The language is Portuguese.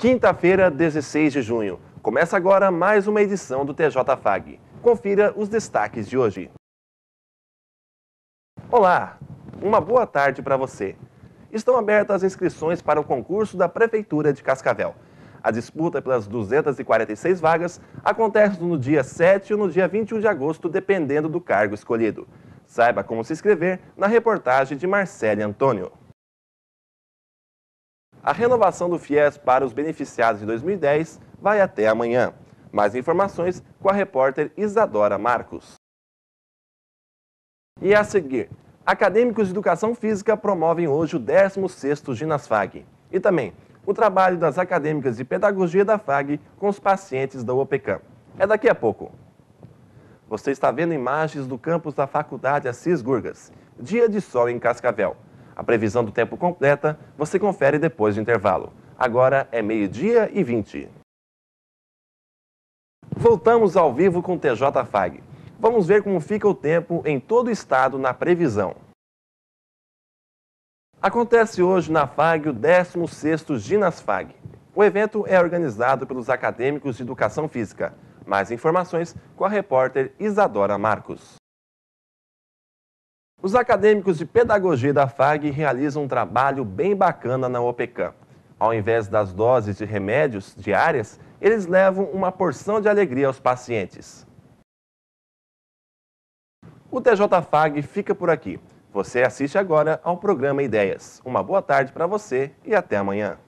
Quinta-feira, 16 de junho. Começa agora mais uma edição do TJFAG. Confira os destaques de hoje. Olá, uma boa tarde para você. Estão abertas as inscrições para o concurso da Prefeitura de Cascavel. A disputa pelas 246 vagas acontece no dia 7 ou no dia 21 de agosto, dependendo do cargo escolhido. Saiba como se inscrever na reportagem de Marcele Antônio. A renovação do FIES para os beneficiados de 2010 vai até amanhã. Mais informações com a repórter Isadora Marcos. E a seguir, acadêmicos de educação física promovem hoje o 16º Ginasfag. E também, o trabalho das acadêmicas de pedagogia da FAG com os pacientes da OPECAM. É daqui a pouco. Você está vendo imagens do campus da Faculdade Assis Gurgas. Dia de sol em Cascavel. A previsão do tempo completa você confere depois do intervalo. Agora é meio-dia e 20. Voltamos ao vivo com o TJ Fag. Vamos ver como fica o tempo em todo o estado na previsão. Acontece hoje na FAG o 16º Ginas FAG. O evento é organizado pelos acadêmicos de Educação Física. Mais informações com a repórter Isadora Marcos. Os acadêmicos de pedagogia da FAG realizam um trabalho bem bacana na OPECAM. Ao invés das doses de remédios diárias, eles levam uma porção de alegria aos pacientes. O TJ FAG fica por aqui. Você assiste agora ao programa Ideias. Uma boa tarde para você e até amanhã.